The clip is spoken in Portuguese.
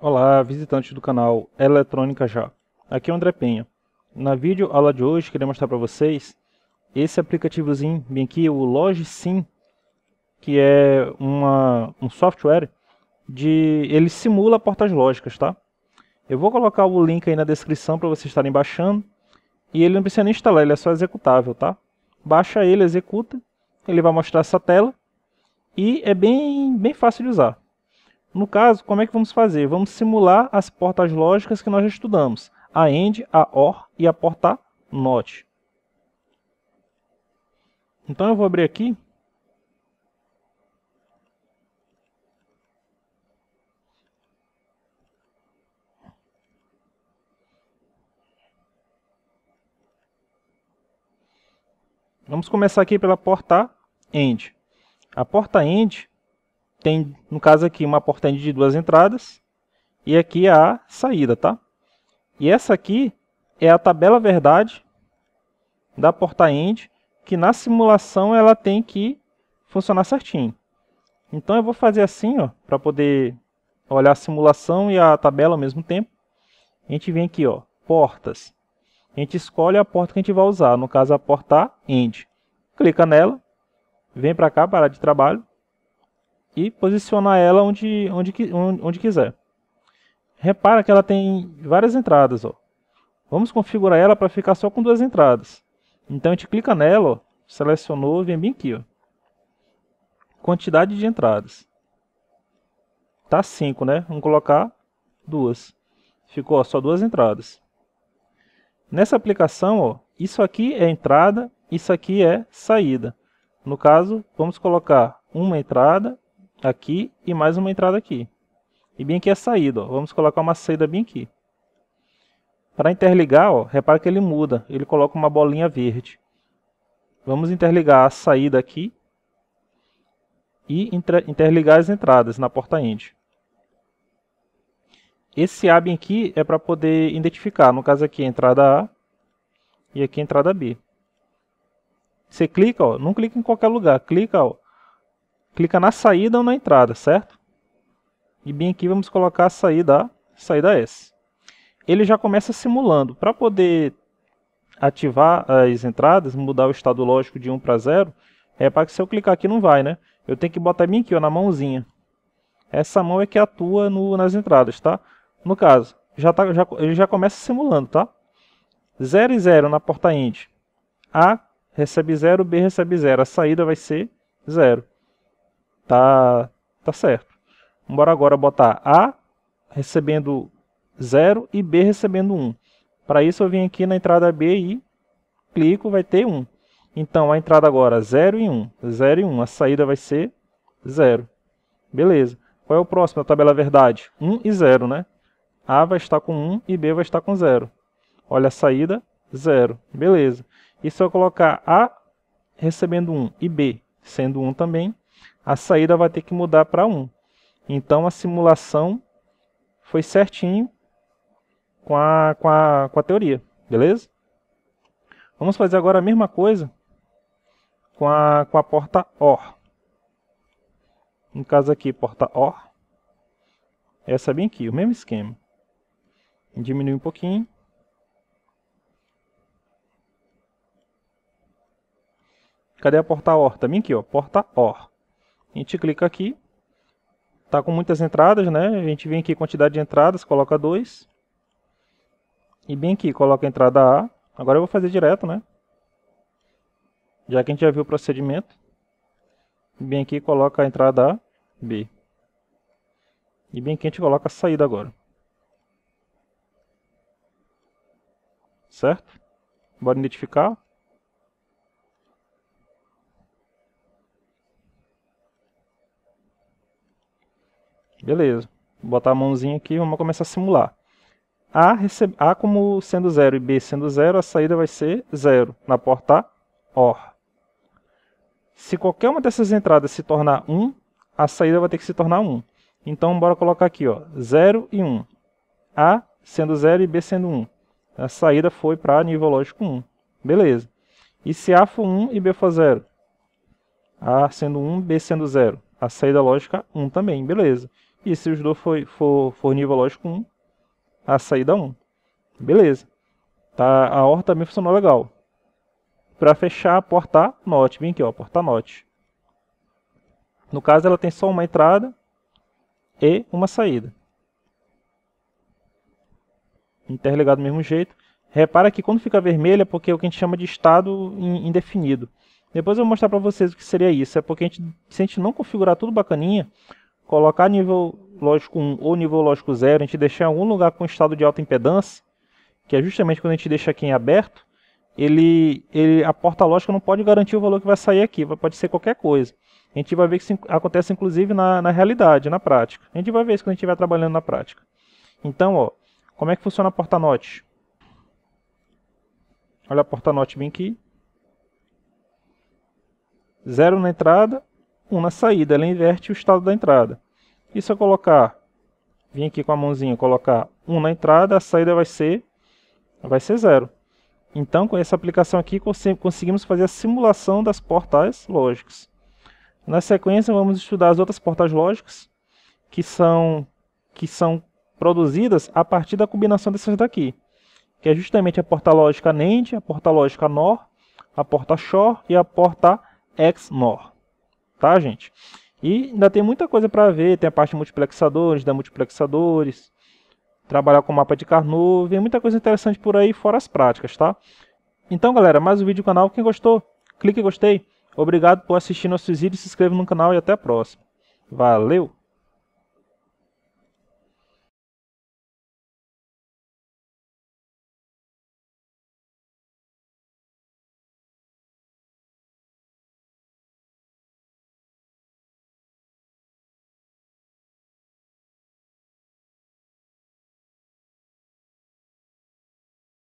Olá, visitantes do canal Eletrônica Já. Aqui é o André Penha. Na vídeo aula de hoje, queria mostrar para vocês esse aplicativozinho bem aqui, o Sim, que é uma, um software de ele simula portas lógicas, tá? Eu vou colocar o link aí na descrição para vocês estarem baixando. E ele não precisa nem instalar, ele é só executável, tá? Baixa ele, executa, ele vai mostrar essa tela e é bem, bem fácil de usar. No caso, como é que vamos fazer? Vamos simular as portas lógicas que nós já estudamos, a AND, a OR e a porta NOT. Então eu vou abrir aqui. Vamos começar aqui pela porta AND. A porta AND tem, no caso aqui, uma porta de duas entradas e aqui é a saída, tá? E essa aqui é a tabela verdade da porta end, que na simulação ela tem que funcionar certinho. Então eu vou fazer assim, ó, para poder olhar a simulação e a tabela ao mesmo tempo. A gente vem aqui, ó, portas. A gente escolhe a porta que a gente vai usar, no caso a porta end. Clica nela, vem para cá, parar de trabalho e posicionar ela onde, onde, onde quiser. Repara que ela tem várias entradas. Ó. Vamos configurar ela para ficar só com duas entradas. Então a gente clica nela, ó, selecionou, vem bem aqui. Ó. Quantidade de entradas. Tá 5, né? Vamos colocar duas. Ficou ó, só duas entradas. Nessa aplicação, ó, isso aqui é entrada, isso aqui é saída. No caso, vamos colocar uma entrada aqui e mais uma entrada aqui. E bem aqui é a saída, ó. vamos colocar uma saída bem aqui. Para interligar, ó, repara que ele muda, ele coloca uma bolinha verde. Vamos interligar a saída aqui e interligar as entradas na porta end. Esse AB aqui é para poder identificar, no caso aqui a é entrada A e aqui a é entrada B. Você clica, ó, não clica em qualquer lugar, clica ó, clica na saída ou na entrada, certo? E bem aqui vamos colocar a saída A, saída S. Ele já começa simulando. Para poder ativar as entradas, mudar o estado lógico de 1 para 0, é para que se eu clicar aqui não vai, né? Eu tenho que botar bem aqui, ó, na mãozinha. Essa mão é que atua no, nas entradas, tá? No caso, já tá, já, ele já começa simulando, tá? 0 e 0 na porta end. A recebe 0, B recebe 0. A saída vai ser 0. Tá, tá certo. Bora agora botar A recebendo 0 e B recebendo 1. Para isso eu vim aqui na entrada B e clico, vai ter 1. Então a entrada agora 0 e 1, 0 e 1, a saída vai ser 0. Beleza. Qual é o próximo da tabela verdade? 1 e 0, né? A vai estar com 1 e B vai estar com 0. Olha a saída, 0. Beleza. E se eu colocar A recebendo 1 e B sendo 1 também, a saída vai ter que mudar para 1. Então a simulação foi certinho com a, com, a, com a teoria, beleza? Vamos fazer agora a mesma coisa com a, com a porta OR. No caso aqui, porta OR. Essa bem aqui, o mesmo esquema. Diminui um pouquinho. Cadê a porta OR? Também tá aqui, ó, porta OR. A gente clica aqui. Está com muitas entradas, né? A gente vem aqui quantidade de entradas, coloca 2. E bem aqui, coloca a entrada A. Agora eu vou fazer direto, né? Já que a gente já viu o procedimento. Bem aqui, coloca a entrada A, B. E bem aqui a gente coloca a saída agora. Certo? Bora identificar. Beleza. Vou botar a mãozinha aqui e vamos começar a simular. A, recebe, a como sendo 0 e B sendo 0, a saída vai ser 0 na porta OR. Se qualquer uma dessas entradas se tornar 1, a saída vai ter que se tornar 1. Então, bora colocar aqui, ó, 0 e 1. A sendo 0 e B sendo 1. A saída foi para nível lógico 1. Beleza. E se A for 1 e B for 0? A sendo 1, B sendo 0. A saída lógica 1 também, beleza. E se o Judô for, for, for nível lógico 1, a saída 1. Beleza. Tá, a horta também funcionou legal. Para fechar a porta note, vem aqui, ó, porta note. No caso, ela tem só uma entrada e uma saída. Interligado do mesmo jeito. Repara que quando fica vermelha é porque é o que a gente chama de estado indefinido. Depois eu vou mostrar para vocês o que seria isso. É porque a gente, se a gente não configurar tudo bacaninha, colocar nível lógico 1 ou nível lógico 0, a gente deixar em algum lugar com estado de alta impedância, que é justamente quando a gente deixa aqui em aberto, ele, ele, a porta lógica não pode garantir o valor que vai sair aqui, pode ser qualquer coisa. A gente vai ver que isso acontece inclusive na, na realidade, na prática. A gente vai ver isso quando a gente estiver trabalhando na prática. Então, ó, como é que funciona a porta note? Olha a porta note bem aqui. Zero na entrada, 1 na saída, ela inverte o estado da entrada. E se eu colocar, vim aqui com a mãozinha, colocar 1 na entrada, a saída vai ser, vai ser 0. Então, com essa aplicação aqui, conseguimos fazer a simulação das portais lógicas. Na sequência, vamos estudar as outras portais lógicas, que são, que são produzidas a partir da combinação dessas daqui, que é justamente a porta lógica NAND, a porta lógica NOR, a porta SHOR e a porta XNOR tá, gente? E ainda tem muita coisa para ver, tem a parte de multiplexadores, da multiplexadores, trabalhar com mapa de Carnot, vem muita coisa interessante por aí, fora as práticas, tá? Então, galera, mais um vídeo do canal. Quem gostou, clique em gostei. Obrigado por assistir nossos vídeos, se inscreva no canal e até a próxima. Valeu!